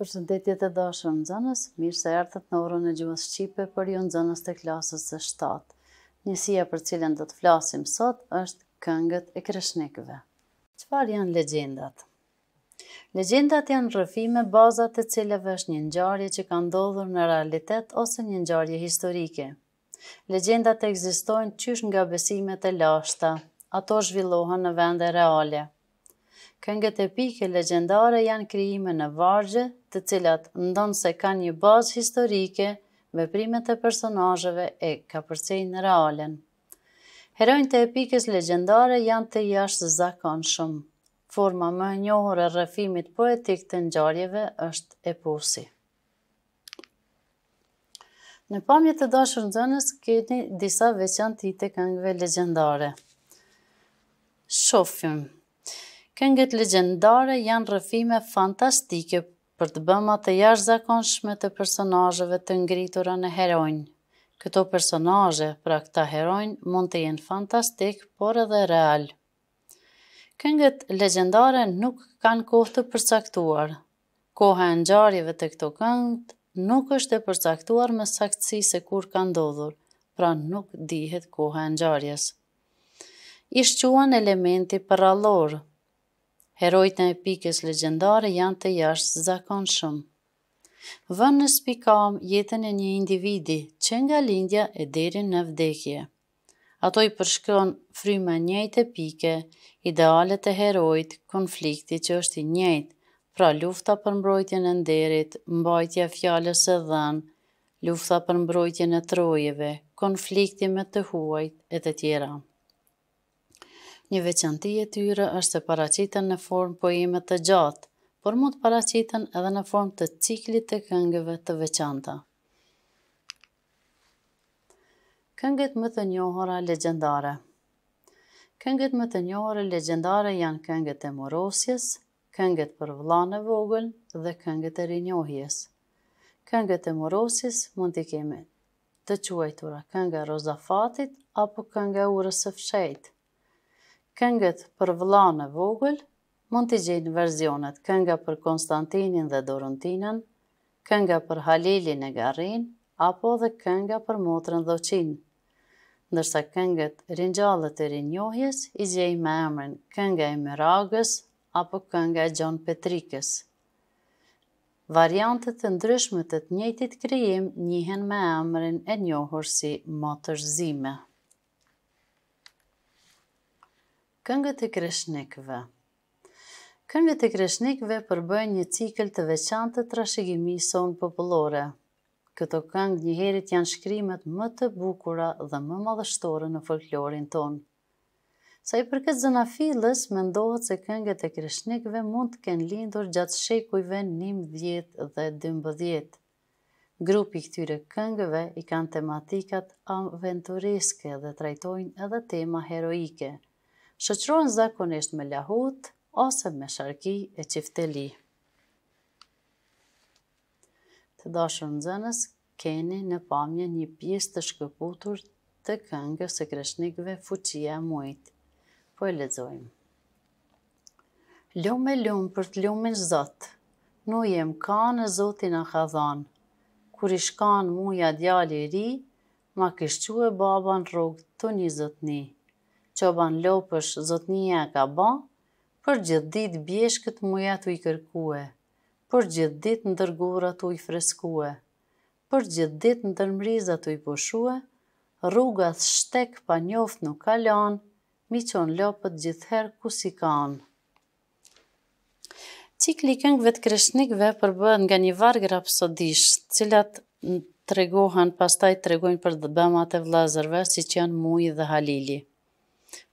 Përshëndetje të dashëm në zënës, mirë se ertët në orën e gjuhës Shqipe për ju në zënës të klasës së shtatë. Njësia për cilën do të flasim sot është këngët e kreshnikëve. Qëpar janë legendat? Legendat janë rëfime bazat të cilëve është një njarje që ka ndodhur në realitet ose një njarje historike. Legendat e egzistojnë qysh nga besimet e lashta, ato zhvillohën në vende reale. Këngët epike legendare janë krijime në vargje të cilat ndonë se ka një bazë historike me primet e personajëve e ka përcejnë në realen. Herojnë të epikes legendare janë të jashtë zakon shumë. Forma më njohër e rëfimit poetik të njëjarjeve është e Në pamjet të dashur në zënës, këtë një disa veçantit e këngëve legendare. Shofim këngët legendare janë rëfime fantastike për të bëma të jash zakonshme të personajëve të ngritura në herojnë. Këto personajë, pra këta herojnë, mund të jenë fantastik, por edhe real. Këngët legendare nuk kanë kohë të përcaktuar. Kohë e nxarjeve të këto këngët nuk është e përcaktuar me saktësi se kur kanë ndodhur, pra nuk dihet kohë e nxarjes. Ishquan elementi përallorë, Herojt në epikës legendare janë të jashtë zakon shumë. Vënë në spikam jetën e një individi që nga lindja e derin në vdekje. Ato i përshkon fryma njëjt e pike, idealet e herojt, konflikti që është i njëjt, pra lufta për mbrojtjen e nderit, mbajtja fjallës e dhenë, lufta për mbrojtjen e trojeve, konflikti me të huajt e të tjera. Një veçanti e tyre është se paraqiten në formë poemet të gjatë, por mund të paraqiten edhe në formë të ciklit të këngëve të veçanta. Këngët më të njohora legjendare Këngët më të njohore legjendare janë këngët e morosjes, këngët për vlanë e vogël dhe këngët e rinjohjes. Këngët e morosjes mund të kemi të quajtura kënga Rozafatit apo kënga Urës së Fshejtë. Këngët për vla në vogël, mund të gjenë verzionet kënga për Konstantinin dhe Dorontinën, kënga për Halilin e Garin, apo dhe kënga për Motrën dhe Ndërsa këngët rinjallët e rinjohjes, i gjenë me emrën kënga e Miragës, apo kënga e Gjon Petrikës. Variantët të ndryshmët të të njëtit kryim njëhen me emrin e njohur si Motrëzime. këngët e kreshnikve. Këngët e kreshnikve përbëjnë një cikl të veçantë të trashegimi sonë popullore. Këto këngë njëherit janë shkrimet më të bukura dhe më madhështore në folklorin tonë. Sa i përket zëna filës, me ndohët se këngët e kreshnikve mund të kenë lindur gjatë shekujve njim djetë dhe dëmbë djetë. Grupi këtyre këngëve i kanë tematikat aventureske dhe trajtojnë edhe tema heroike – shëqronë zakonisht me lahut ose me sharki e qifteli. Të dashën zënës, keni në pamje një pjesë të shkëputur të këngës e kreshnikve fuqia mujt. Po e lezojmë. Lume, lume, për të lume në zëtë, në ka në zotin a khadhanë, kur ishkan muja djali ri, ma kishqu e baban rogë të një zëtëni ban lopësh zotnija ka ba, për gjithë dit bjesh këtë muja të i kërkue, për gjithë dit në dërgura të i freskue, për gjithë dit në dërmriza të i pushue, rrugat shtek pa njoft nuk kalon, mi qonë lopët gjithëherë ku si kanë. Cikli këngëve të kreshnikve përbën nga një varg rapsodish, cilat të pastaj të për dëbëmat e vlazërve, si që janë mui dhe halili.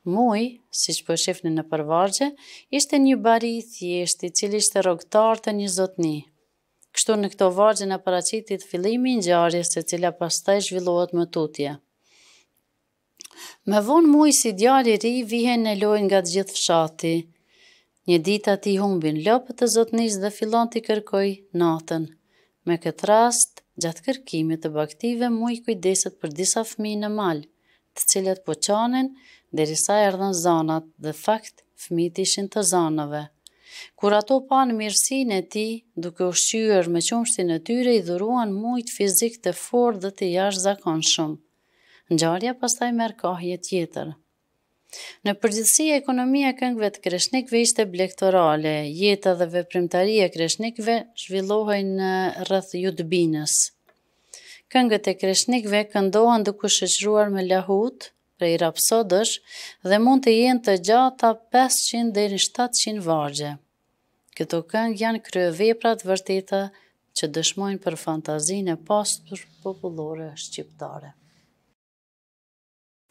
Muj, si që përshifni po në përvargje, ishte një bari i thjeshti, cili ishte rogëtar të një zotni. Kështu në këto vargje në paracitit filimi në gjarje, se cila pas të zhvillohet më tutje. Me vonë muj si djali ri, vihen në lojnë nga të gjithë fshati. Një dita ti humbin lopët të zotnis dhe filon të kërkoj natën. Me këtë rast, gjatë kërkimit të baktive, muj kujdeset për disa fmi në malë të cilët po qanin, derisa erdhen zanat dhe fakt fëmit ishin të zanave. Kur ato panë mirësin e ti, duke u shqyër me qumështin e tyre, i dhuruan mujt fizik të for dhe të jash zakon shumë. Në gjarja pastaj merë kahje tjetër. Në përgjithsi ekonomia këngve të kreshnikve ishte blektorale, jeta dhe veprimtaria kreshnikve zhvillohen në rrëth judbinës. binës këngët e kreshnikve këndohen duke shëqruar me lahut, prej rapsodësh dhe mund të jenë të gjata 500 dhe 700 vargje. Këto këngë janë kryo veprat vërteta që dëshmojnë për fantazinë e pasur popullore shqiptare.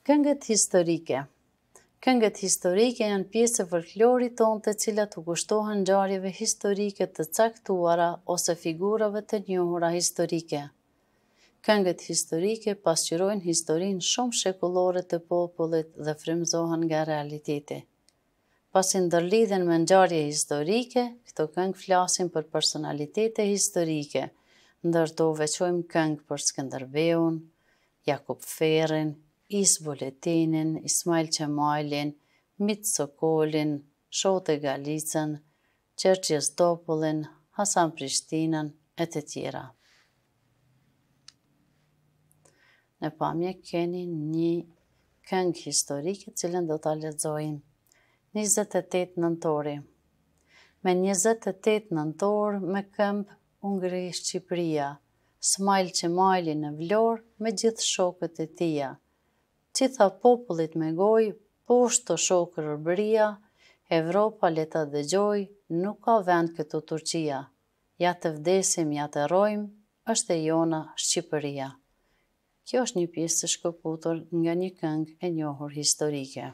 Këngët historike Këngët historike janë pjesë vërklori tonë të cilat u kushtohen gjarjeve historike të caktuara ose figurave të njohura historike këngët historike pasqyrojnë historinë shumë shekullore të popullit dhe frimzohen nga realiteti. Pasin dërlidhen me nxarje historike, këto këngë flasin për personalitete historike, ndërto veqojmë këngë për Skëndërbeun, Jakub Ferin, Is Ismail Qemajlin, Mit Sokolin, Shote Galicën, Qerqjes Topullin, Hasan Prishtinën, e të tjera. në pamje keni një këngë historikë cilën do të aletzojnë. 28 nëntori. Me 28 nëntor me këmbë ungri Shqipria, smajl që majli në vlorë me gjithë shokët e tia. Qitha popullit me gojë, poshtë të shokë rëbëria, Evropa leta dhe gjojë, nuk ka vend këtu Turqia. Ja të vdesim, ja të rojmë, është e jona Shqipëria. Kjo është një pjesë të shkëputur nga një këngë e njohur historike.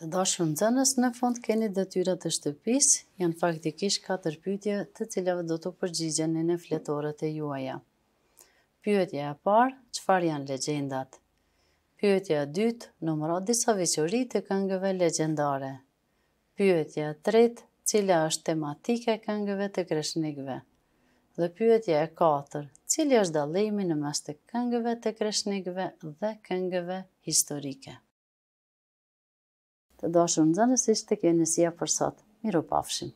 Të të nëzënës në fond keni tyra të shtëpis, janë faktikish 4 pytje të cilave do të përgjigjeni në fletorët e juaja. Pyetja e parë, qëfar janë legendat? Pyetja e dytë, numërat disa vëqëri të këngëve legendare. Pyetja e tretë, cila është tematike këngëve të kreshnikve. Dhe pyetja e katër, cili është dallimi në mes të këngëve të kreshnikve dhe këngëve historike? Të dashur nxënës ishte kjo nësia për sot. Miru pafshim.